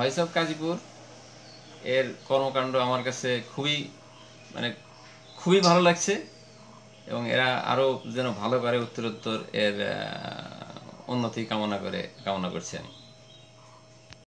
voice of Kazipur এর কর্মকাণ্ড আমার কাছে খুবই মানে খুবই ভালো লাগছে এবং এরা আরও যেন ভালো করে উত্তরোত্তর এর উন্নতি কামনা করে কামনা করছি আমি